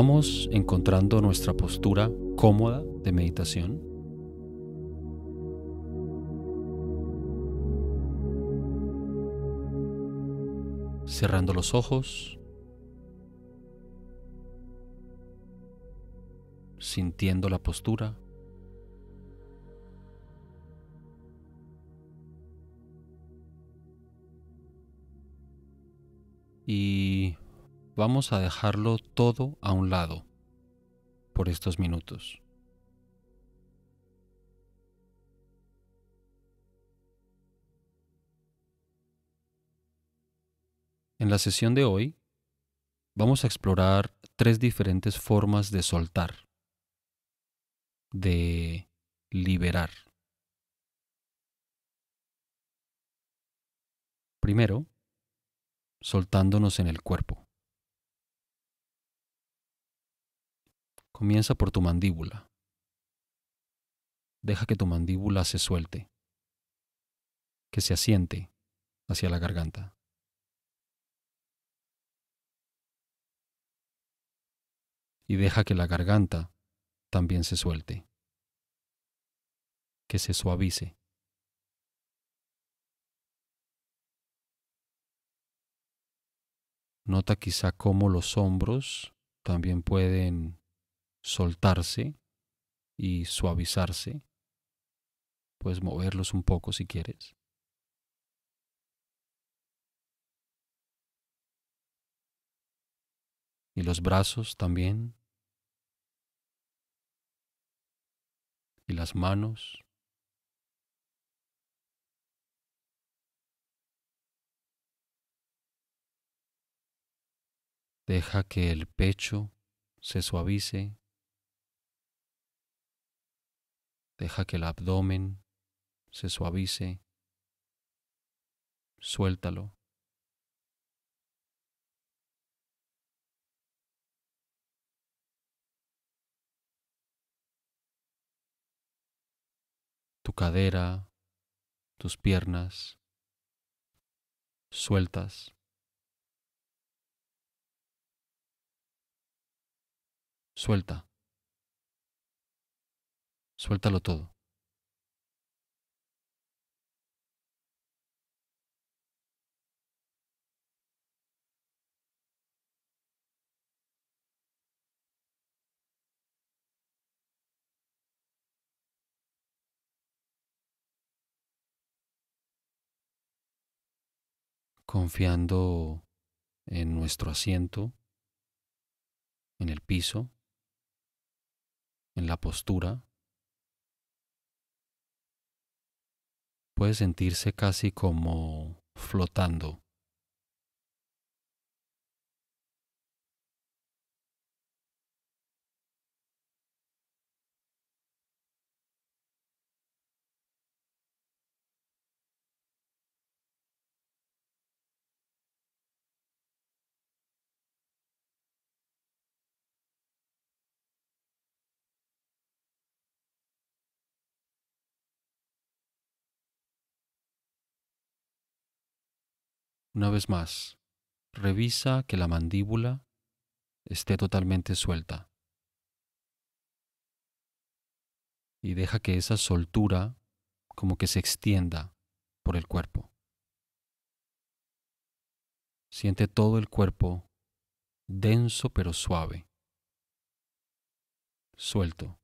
Vamos encontrando nuestra postura cómoda de meditación. Cerrando los ojos, sintiendo la postura. vamos a dejarlo todo a un lado por estos minutos. En la sesión de hoy vamos a explorar tres diferentes formas de soltar, de liberar. Primero, soltándonos en el cuerpo. Comienza por tu mandíbula. Deja que tu mandíbula se suelte, que se asiente hacia la garganta. Y deja que la garganta también se suelte, que se suavice. Nota quizá cómo los hombros también pueden soltarse y suavizarse. Puedes moverlos un poco si quieres. Y los brazos también. Y las manos. Deja que el pecho se suavice Deja que el abdomen se suavice. Suéltalo. Tu cadera, tus piernas, sueltas. Suelta. Suéltalo todo. confiando en nuestro asiento, en el piso, en la postura, puede sentirse casi como flotando Una vez más, revisa que la mandíbula esté totalmente suelta. Y deja que esa soltura como que se extienda por el cuerpo. Siente todo el cuerpo denso pero suave, suelto.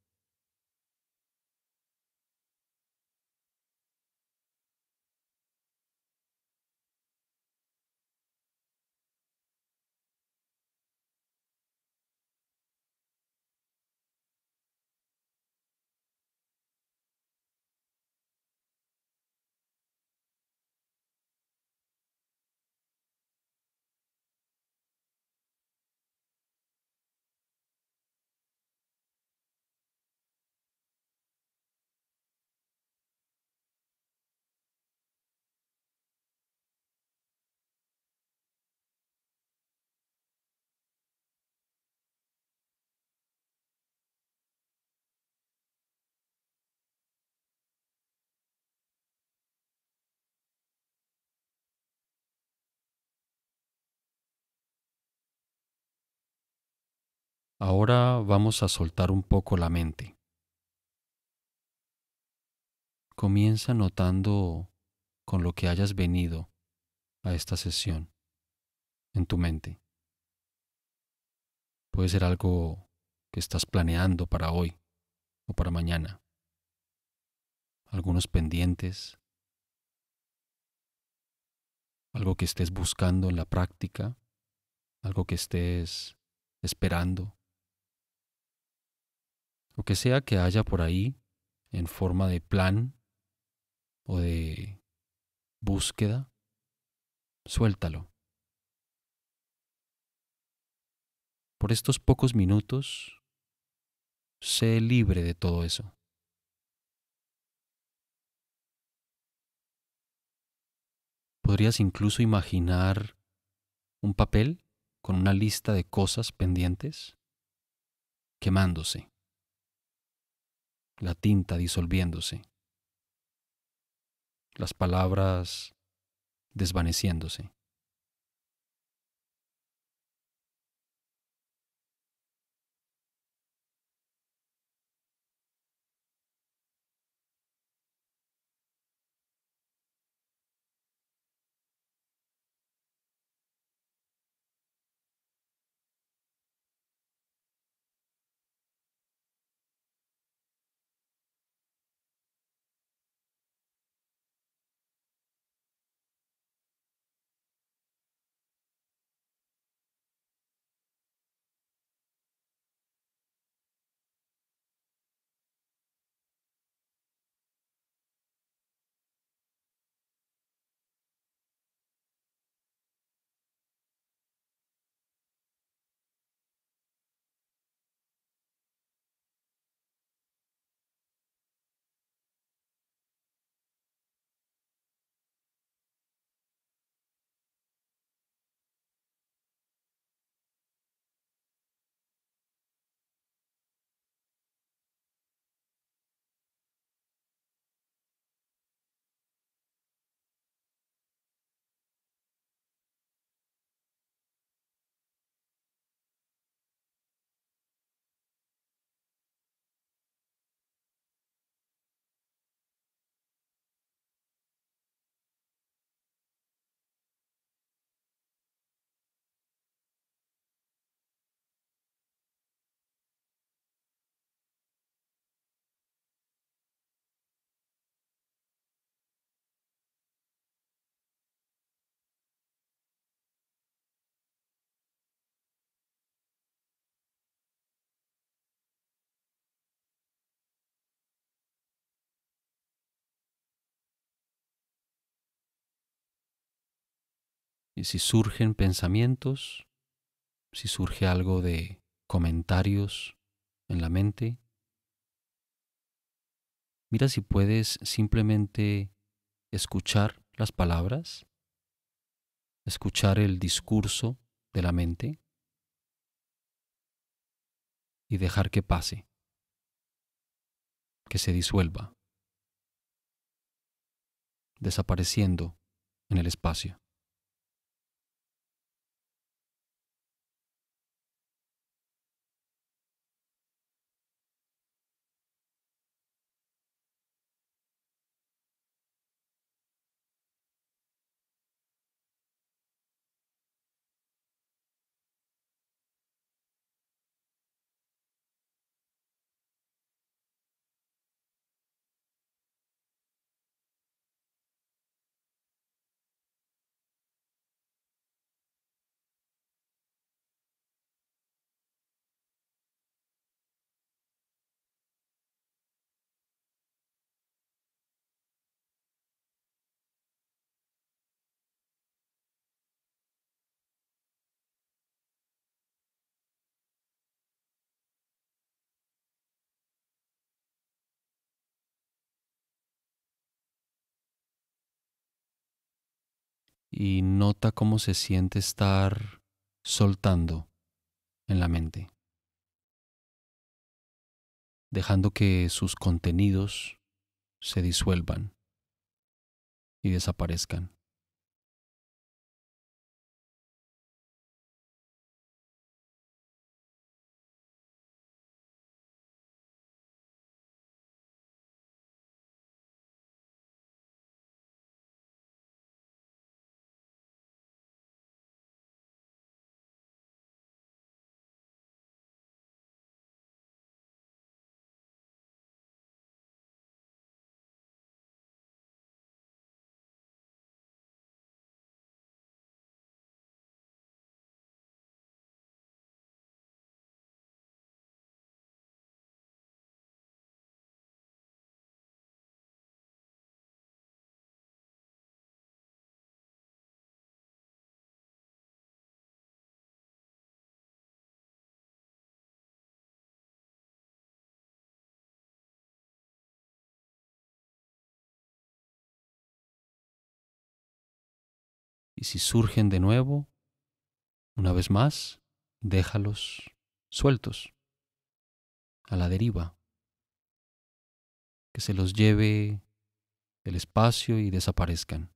Ahora vamos a soltar un poco la mente. Comienza notando con lo que hayas venido a esta sesión en tu mente. Puede ser algo que estás planeando para hoy o para mañana. Algunos pendientes. Algo que estés buscando en la práctica. Algo que estés esperando lo que sea que haya por ahí en forma de plan o de búsqueda, suéltalo. Por estos pocos minutos, sé libre de todo eso. Podrías incluso imaginar un papel con una lista de cosas pendientes quemándose la tinta disolviéndose, las palabras desvaneciéndose. Y eh, si surgen pensamientos, si surge algo de comentarios en la mente, mira si puedes simplemente escuchar las palabras, escuchar el discurso de la mente y dejar que pase, que se disuelva, desapareciendo en el espacio. y nota cómo se siente estar soltando en la mente, dejando que sus contenidos se disuelvan y desaparezcan. Y si surgen de nuevo, una vez más, déjalos sueltos, a la deriva, que se los lleve el espacio y desaparezcan.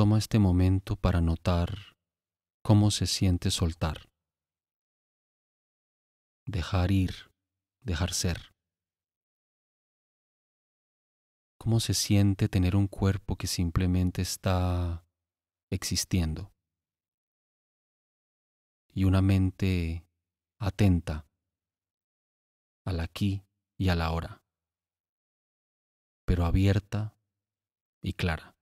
Toma este momento para notar cómo se siente soltar, dejar ir, dejar ser. ¿Cómo se siente tener un cuerpo que simplemente está existiendo? Y una mente atenta al aquí y a la hora, pero abierta y clara.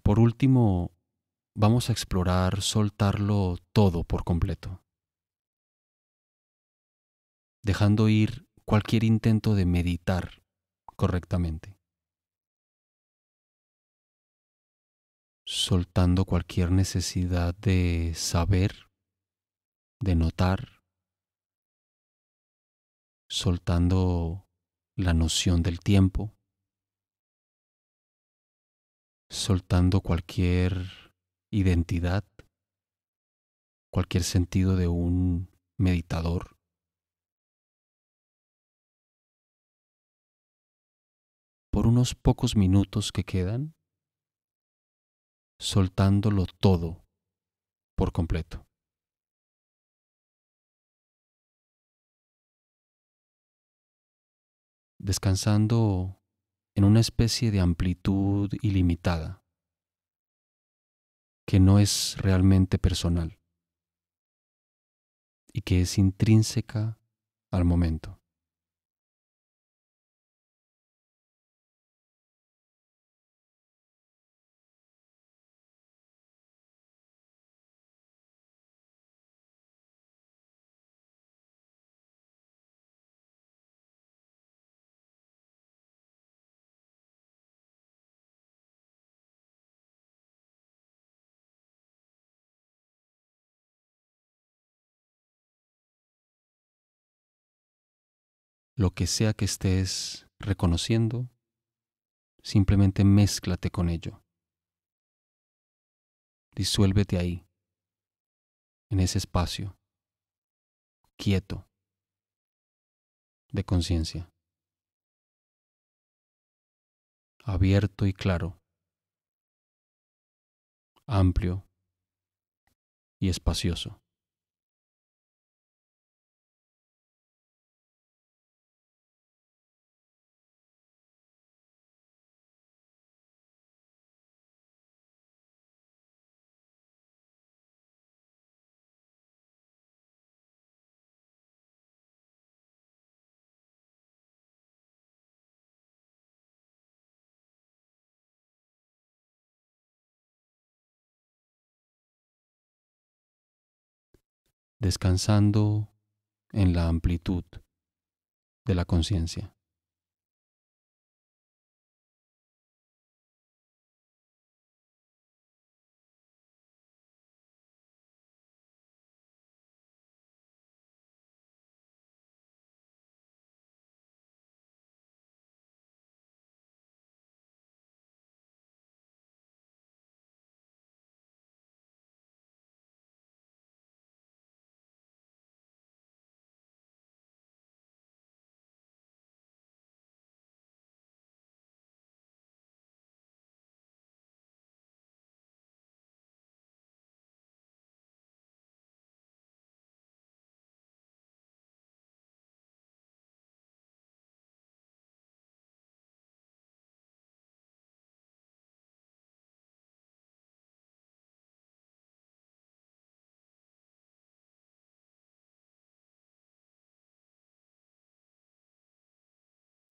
por último, vamos a explorar soltarlo todo por completo, dejando ir cualquier intento de meditar correctamente, soltando cualquier necesidad de saber, de notar, soltando la noción del tiempo, soltando cualquier identidad, cualquier sentido de un meditador. Por unos pocos minutos que quedan, soltándolo todo por completo. Descansando en una especie de amplitud ilimitada que no es realmente personal y que es intrínseca al momento. lo que sea que estés reconociendo, simplemente mézclate con ello. Disuélvete ahí, en ese espacio, quieto, de conciencia, abierto y claro, amplio y espacioso. descansando en la amplitud de la conciencia.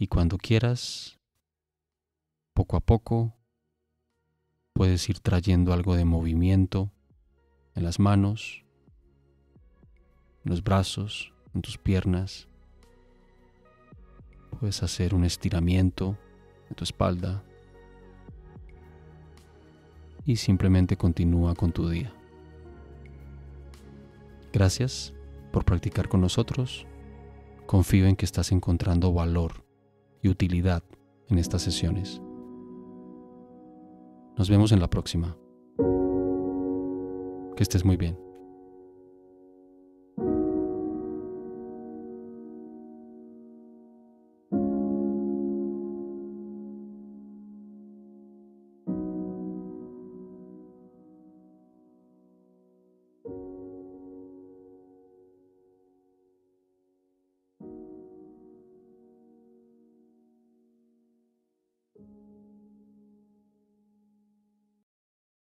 Y cuando quieras, poco a poco, puedes ir trayendo algo de movimiento en las manos, en los brazos, en tus piernas. Puedes hacer un estiramiento en tu espalda y simplemente continúa con tu día. Gracias por practicar con nosotros. Confío en que estás encontrando valor y utilidad en estas sesiones. Nos vemos en la próxima. Que estés muy bien.